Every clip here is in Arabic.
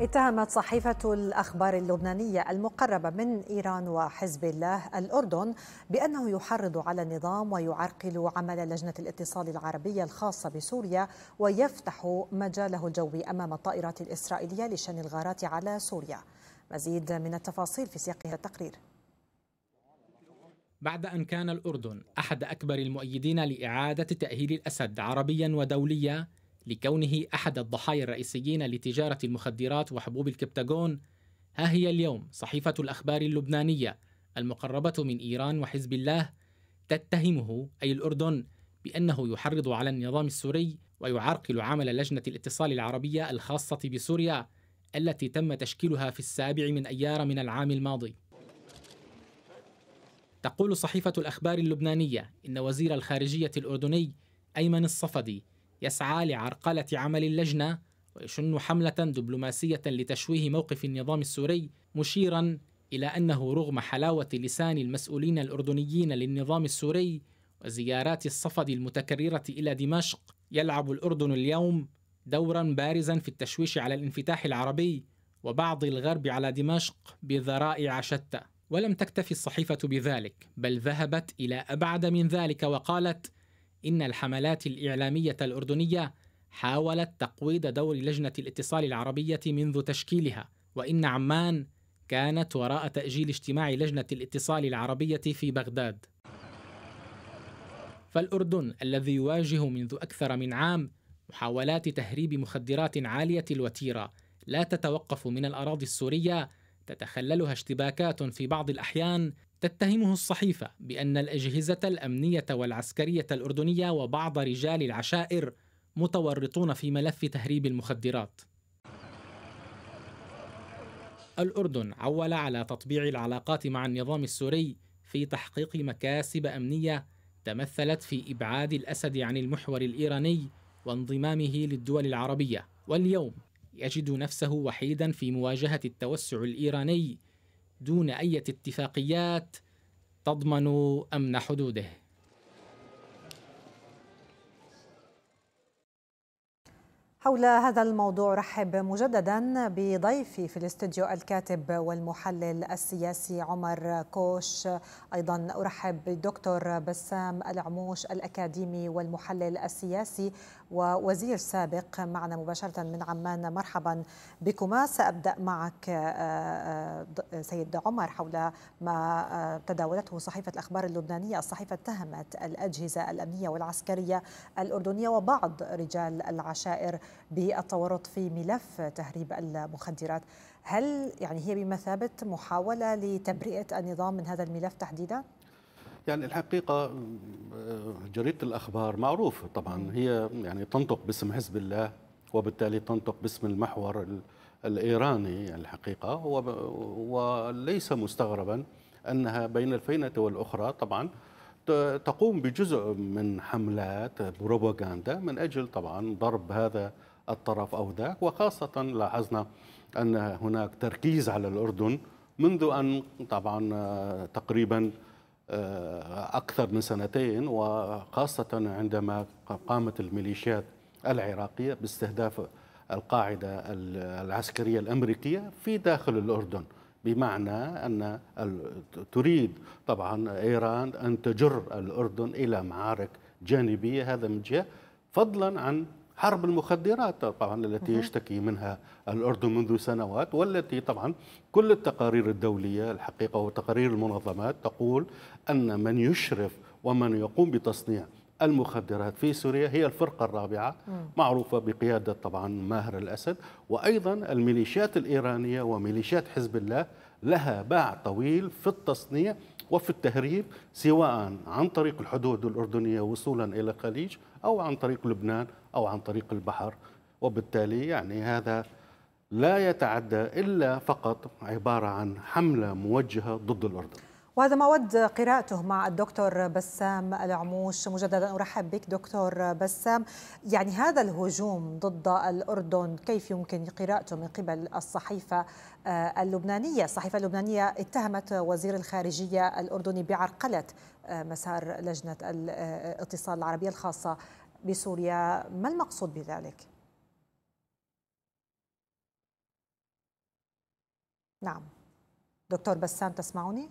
اتهمت صحيفة الأخبار اللبنانية المقربة من إيران وحزب الله الأردن بأنه يحرض على النظام ويعرقل عمل لجنة الاتصال العربية الخاصة بسوريا ويفتح مجاله الجوي أمام الطائرات الإسرائيلية لشن الغارات على سوريا مزيد من التفاصيل في سياق هذا التقرير بعد أن كان الأردن أحد أكبر المؤيدين لإعادة تأهيل الأسد عربيا ودوليا لكونه أحد الضحايا الرئيسيين لتجارة المخدرات وحبوب الكبتاغون ها هي اليوم صحيفة الأخبار اللبنانية المقربة من إيران وحزب الله تتهمه أي الأردن بأنه يحرض على النظام السوري ويعرقل عمل لجنة الاتصال العربية الخاصة بسوريا التي تم تشكيلها في السابع من أيار من العام الماضي تقول صحيفة الأخبار اللبنانية إن وزير الخارجية الأردني أيمن الصفدي يسعى لعرقلة عمل اللجنة ويشن حملة دبلوماسية لتشويه موقف النظام السوري مشيرا إلى أنه رغم حلاوة لسان المسؤولين الأردنيين للنظام السوري وزيارات الصفد المتكررة إلى دمشق يلعب الأردن اليوم دورا بارزا في التشويش على الانفتاح العربي وبعض الغرب على دمشق بذرائع شتى ولم تكتف الصحيفة بذلك بل ذهبت إلى أبعد من ذلك وقالت إن الحملات الإعلامية الأردنية حاولت تقويض دور لجنة الاتصال العربية منذ تشكيلها، وإن عمان كانت وراء تأجيل اجتماع لجنة الاتصال العربية في بغداد. فالأردن الذي يواجه منذ أكثر من عام محاولات تهريب مخدرات عالية الوتيرة لا تتوقف من الأراضي السورية تتخللها اشتباكات في بعض الأحيان تتهمه الصحيفة بأن الأجهزة الأمنية والعسكرية الأردنية وبعض رجال العشائر متورطون في ملف تهريب المخدرات. الأردن عول على تطبيع العلاقات مع النظام السوري في تحقيق مكاسب أمنية تمثلت في إبعاد الأسد عن المحور الإيراني وانضمامه للدول العربية، واليوم يجد نفسه وحيدا في مواجهة التوسع الإيراني دون أي اتفاقيات تضمن أمن حدوده حول هذا الموضوع رحب مجددا بضيفي في الاستوديو الكاتب والمحلل السياسي عمر كوش ايضا ارحب بالدكتور بسام العموش الاكاديمي والمحلل السياسي ووزير سابق معنا مباشرة من عمان مرحبا بكما سأبدأ معك آه، آه، سيد عمر حول ما آه، تداولته صحيفة الأخبار اللبنانية الصحيفة اتهمت الأجهزة الأمنية والعسكرية الأردنية وبعض رجال العشائر بالتورط في ملف تهريب المخدرات هل يعني هي بمثابة محاولة لتبرئة النظام من هذا الملف تحديداً؟ يعني الحقيقة جريدة الأخبار معروف طبعا هي يعني تنطق باسم حزب الله وبالتالي تنطق باسم المحور الإيراني الحقيقة وليس مستغربا أنها بين الفينة والأخرى طبعا تقوم بجزء من حملات بروباغندا من أجل طبعا ضرب هذا الطرف أو ذاك وخاصة لاحظنا أن هناك تركيز على الأردن منذ أن طبعا تقريبا آه، أكثر من سنتين وخاصة عندما قامت الميليشيات العراقية باستهداف القاعدة العسكرية الأمريكية في داخل الأردن بمعنى أن تريد طبعا إيران أن تجر الأردن إلى معارك جانبية هذا من جهة فضلا عن حرب المخدرات طبعا التي يشتكي منها الأردن منذ سنوات والتي طبعا كل التقارير الدولية الحقيقة وتقارير المنظمات تقول أن من يشرف ومن يقوم بتصنيع المخدرات في سوريا هي الفرقة الرابعة معروفة بقيادة طبعا ماهر الأسد وأيضا الميليشيات الإيرانية وميليشيات حزب الله لها باع طويل في التصنيع وفي التهريب سواء عن طريق الحدود الأردنية وصولا إلى الخليج أو عن طريق لبنان أو عن طريق البحر وبالتالي يعني هذا لا يتعدى إلا فقط عبارة عن حملة موجهة ضد الأردن وهذا ما أود قراءته مع الدكتور بسام العموش مجددا أرحب بك دكتور بسام يعني هذا الهجوم ضد الأردن كيف يمكن قراءته من قبل الصحيفة اللبنانية الصحيفة اللبنانية اتهمت وزير الخارجية الأردني بعرقلة مسار لجنة الاتصال العربية الخاصة بسوريا ما المقصود بذلك؟ نعم دكتور بسام تسمعني؟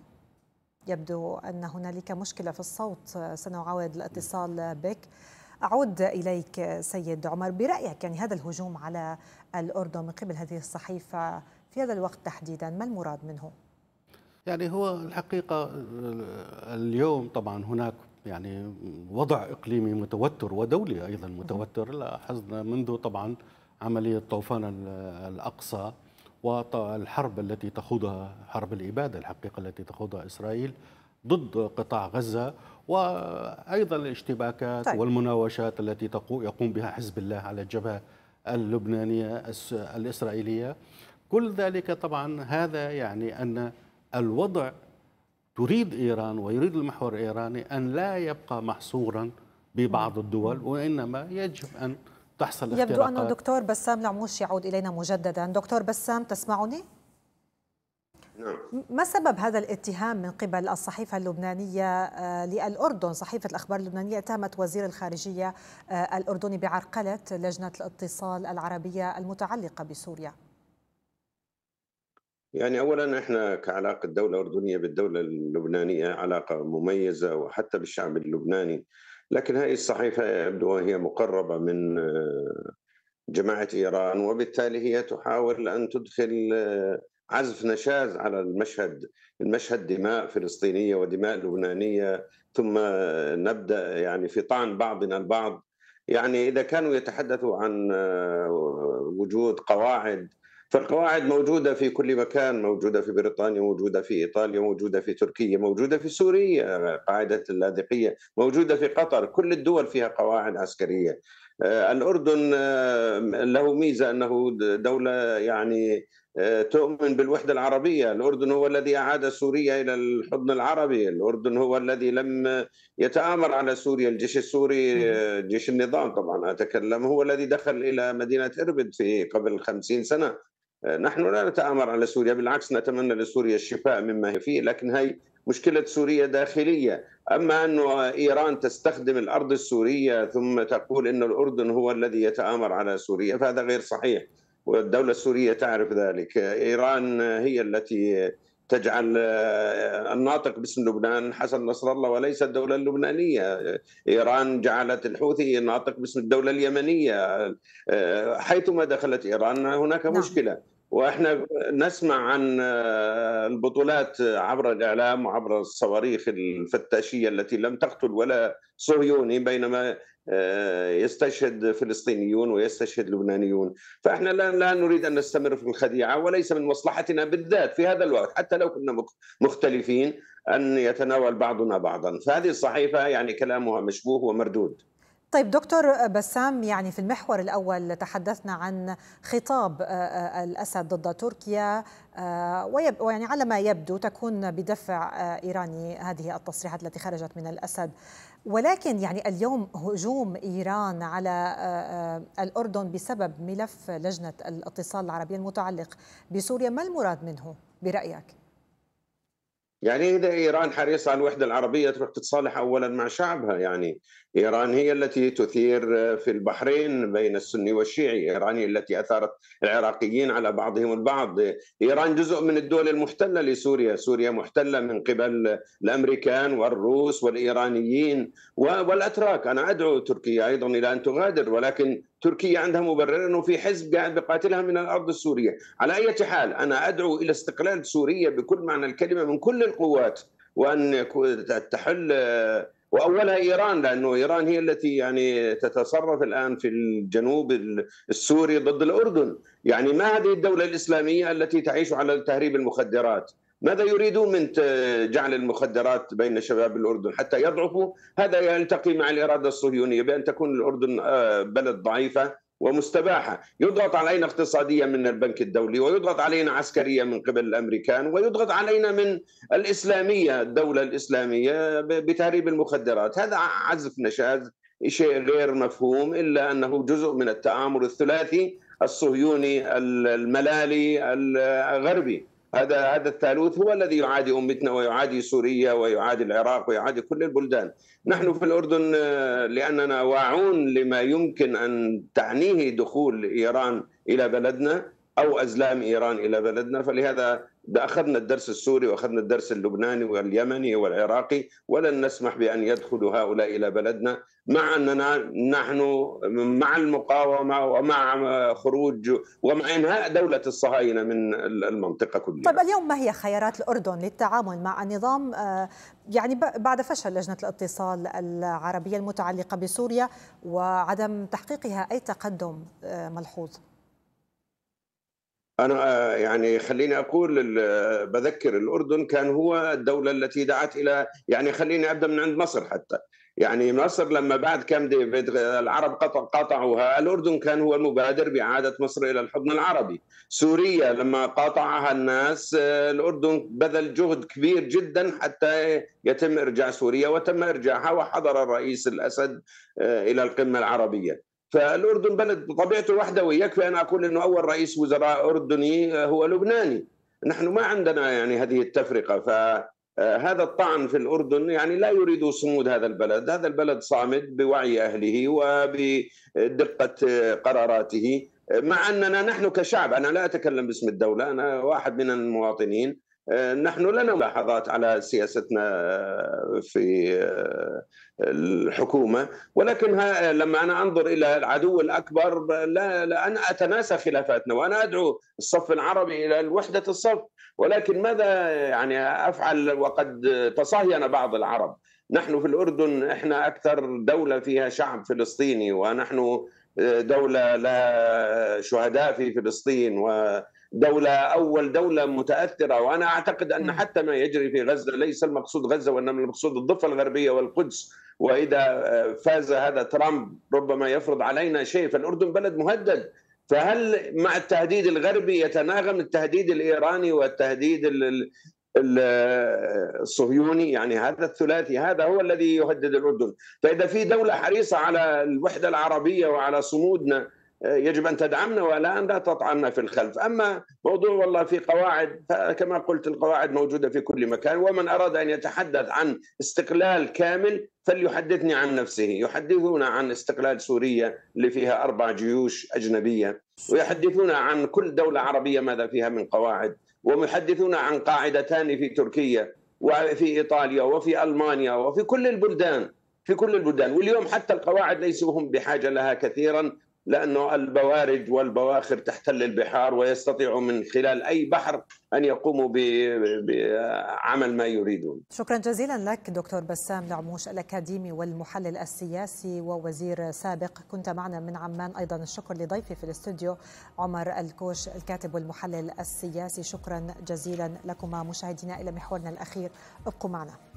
يبدو أن هنالك مشكلة في الصوت سنعاود الاتصال بك أعود إليك سيد عمر برأيك يعني هذا الهجوم على الأردن من قبل هذه الصحيفة في هذا الوقت تحديدا ما المراد منه؟ يعني هو الحقيقة اليوم طبعا هناك يعني وضع اقليمي متوتر ودولي ايضا متوتر لاحظنا منذ طبعا عمليه طوفان الاقصى والحرب التي تخوضها حرب الاباده الحقيقه التي تخوضها اسرائيل ضد قطاع غزه وايضا الاشتباكات طيب. والمناوشات التي يقوم بها حزب الله على الجبهه اللبنانيه الاسرائيليه كل ذلك طبعا هذا يعني ان الوضع تريد إيران ويريد المحور الإيراني أن لا يبقى محصورا ببعض الدول وإنما يجب أن تحصل يبدو أن الدكتور بسام العموش يعود إلينا مجددا دكتور بسام تسمعني؟ نعم. ما سبب هذا الاتهام من قبل الصحيفة اللبنانية آه، للأردن صحيفة الأخبار اللبنانية اتهمت وزير الخارجية آه، الأردني بعرقلة لجنة الاتصال العربية المتعلقة بسوريا يعني اولا احنا كعلاقه الدوله الاردنيه بالدوله اللبنانيه علاقه مميزه وحتى بالشعب اللبناني لكن هذه الصحيفه يبدو هي مقربه من آه، جماعه ايران وبالتالي هي تحاول ان تدخل آه، عزف نشاز على المشهد المشهد دماء فلسطينيه ودماء لبنانيه ثم آه، نبدا يعني في طعن بعضنا البعض يعني اذا كانوا يتحدثوا عن وجود قواعد فالقواعد موجودة في كل مكان موجودة في بريطانيا موجودة في إيطاليا موجودة في تركيا موجودة في سوريا قاعدة اللاذقية موجودة في قطر كل الدول فيها قواعد عسكرية آه، الأردن آه، له ميزة أنه دولة يعني آه، تؤمن بالوحدة العربية الأردن هو الذي أعاد سوريا إلى الحضن العربي الأردن هو الذي لم يتآمر على سوريا الجيش السوري جيش النظام طبعا أتكلم هو الذي دخل إلى مدينة إربد في قبل خمسين سنة نحن لا نتآمر على سوريا بالعكس نتمنى لسوريا الشفاء مما هي فيه لكن هي مشكلة سوريا داخلية أما أن إيران تستخدم الأرض السورية ثم تقول أن الأردن هو الذي يتآمر على سوريا فهذا غير صحيح والدولة السورية تعرف ذلك إيران هي التي تجعل آه، الناطق باسم لبنان حسن نصر الله وليس الدولة اللبنانية إيران جعلت الحوثي ناطق باسم الدولة اليمنية آه، حيثما دخلت إيران هناك نعم. مشكلة واحنا نسمع عن آه، البطولات عبر الاعلام وعبر الصواريخ الفتاشيه التي لم تقتل ولا صهيوني بينما آه، يستشهد فلسطينيون ويستشهد لبنانيون فاحنا لا, نريد ان نستمر في الخديعه وليس من مصلحتنا بالذات في هذا الوقت حتى لو كنا مختلفين ان يتناول بعضنا بعضا فهذه الصحيفه يعني كلامها مشبوه ومردود طيب دكتور بسام يعني في المحور الأول تحدثنا عن خطاب آه، آه، الأسد ضد تركيا آه، ويعني على ما يبدو تكون بدفع إيراني هذه التصريحات التي خرجت من الأسد ولكن يعني اليوم هجوم إيران على الأردن بسبب ملف لجنة الاتصال العربية المتعلق بسوريا ما المراد منه برأيك؟ يعني إذا إيران حريصة على الوحدة العربية تروح تتصالح أولا مع شعبها يعني إيران هي التي تثير في البحرين بين السني والشيعي إيران هي التي أثارت العراقيين على بعضهم البعض إيران جزء من الدول المحتلة لسوريا سوريا محتلة من قبل الأمريكان والروس والإيرانيين والأتراك أنا أدعو تركيا أيضا إلى أن تغادر ولكن تركيا عندها مبرر انه في حزب قاعد بقاتلها من الارض السوريه، على اي حال انا ادعو الى استقلال سوريا بكل معنى الكلمه من كل القوات وان تحل واولها ايران لانه ايران هي التي يعني تتصرف الان في الجنوب السوري ضد الاردن، يعني ما هذه الدوله الاسلاميه التي تعيش على تهريب المخدرات؟ ماذا يريدون من جعل المخدرات بين شباب الأردن حتى يضعفوا هذا يلتقي مع الإرادة الصهيونية بأن تكون الأردن آه، بلد ضعيفة ومستباحة يضغط علينا اقتصاديا من البنك الدولي ويضغط علينا عسكريا من قبل الأمريكان ويضغط علينا من الإسلامية الدولة الإسلامية بتهريب المخدرات هذا عزف نشاز شيء غير مفهوم إلا أنه جزء من التآمر الثلاثي الصهيوني الملالي الغربي هذا هذا الثالوث هو الذي يعادي امتنا ويعادي سوريا ويعادي العراق ويعادي كل البلدان، نحن في الاردن آه، لاننا واعون لما يمكن ان تعنيه دخول ايران الى بلدنا او ازلام ايران الى بلدنا فلهذا اخذنا الدرس السوري واخذنا الدرس اللبناني واليمني والعراقي ولن نسمح بان يدخلوا هؤلاء الى بلدنا مع اننا نحن مع المقاومه ومع خروج ومع انهاء دوله الصهاينه من المنطقه كلها. طيب اليوم ما هي خيارات الاردن للتعامل مع النظام آه، يعني بعد فشل لجنه الاتصال العربيه المتعلقه بسوريا وعدم تحقيقها اي تقدم آه، ملحوظ؟ انا آه، يعني خليني اقول آه، بذكر الاردن كان هو الدوله التي دعت الى يعني خليني ابدا من عند مصر حتى يعني مصر لما بعد كام ديفيد العرب قاطعوها الاردن كان هو المبادر باعاده مصر الى الحضن العربي سوريا لما قاطعها الناس آه، الاردن بذل جهد كبير جدا حتى يتم ارجاع سوريا وتم ارجاعها وحضر الرئيس الاسد الى القمه العربيه فالاردن بلد بطبيعته وحده يكفي ان اقول انه اول رئيس وزراء اردني آه، هو لبناني نحن ما عندنا يعني هذه التفرقه فهذا آه، الطعن في الاردن يعني لا يريد صمود هذا البلد، هذا البلد صامد بوعي اهله وبدقه آه، قراراته مع اننا نحن كشعب انا لا اتكلم باسم الدوله انا واحد من المواطنين آه، نحن لنا ملاحظات على سياستنا آه، في آه، الحكومه ولكن لما انا انظر الى العدو الاكبر لا, لا انا اتناسى خلافاتنا وانا ادعو الصف العربي الى وحده الصف ولكن ماذا يعني افعل وقد تصهين بعض العرب نحن في الاردن احنا اكثر دوله فيها شعب فلسطيني ونحن دوله لها شهداء في فلسطين و دولة أول دولة متأثرة وأنا أعتقد أن نعم. حتى ما يجري في غزة ليس المقصود غزة وإنما المقصود الضفة الغربية والقدس نعم. وإذا آه، فاز هذا ترامب ربما يفرض علينا شيء فالأردن بلد مهدد فهل مع التهديد الغربي يتناغم التهديد الإيراني والتهديد آه، الصهيوني يعني هذا الثلاثي هذا هو الذي يهدد الأردن فإذا في دولة حريصة على الوحدة العربية وعلى صمودنا يجب ان تدعمنا والان لا تطعمنا في الخلف، اما موضوع والله في قواعد فكما قلت القواعد موجوده في كل مكان ومن اراد ان يتحدث عن استقلال كامل فليحدثني عن نفسه، يحدثون عن استقلال سوريا اللي فيها اربع جيوش اجنبيه، ويحدثون عن كل دوله عربيه ماذا فيها من قواعد، ويحدثون عن قاعدتان في تركيا وفي ايطاليا وفي المانيا وفي كل البلدان في كل البلدان واليوم حتى القواعد ليسوا هم بحاجه لها كثيرا لأنه البوارج والبواخر تحتل البحار ويستطيعوا من خلال أي بحر أن يقوموا بعمل ما يريدون شكرا جزيلا لك دكتور بسام نعموش الأكاديمي والمحلل السياسي ووزير سابق كنت معنا من عمان أيضا الشكر لضيفي في الاستوديو عمر الكوش الكاتب والمحلل السياسي شكرا جزيلا لكما مشاهدينا إلى محورنا الأخير ابقوا معنا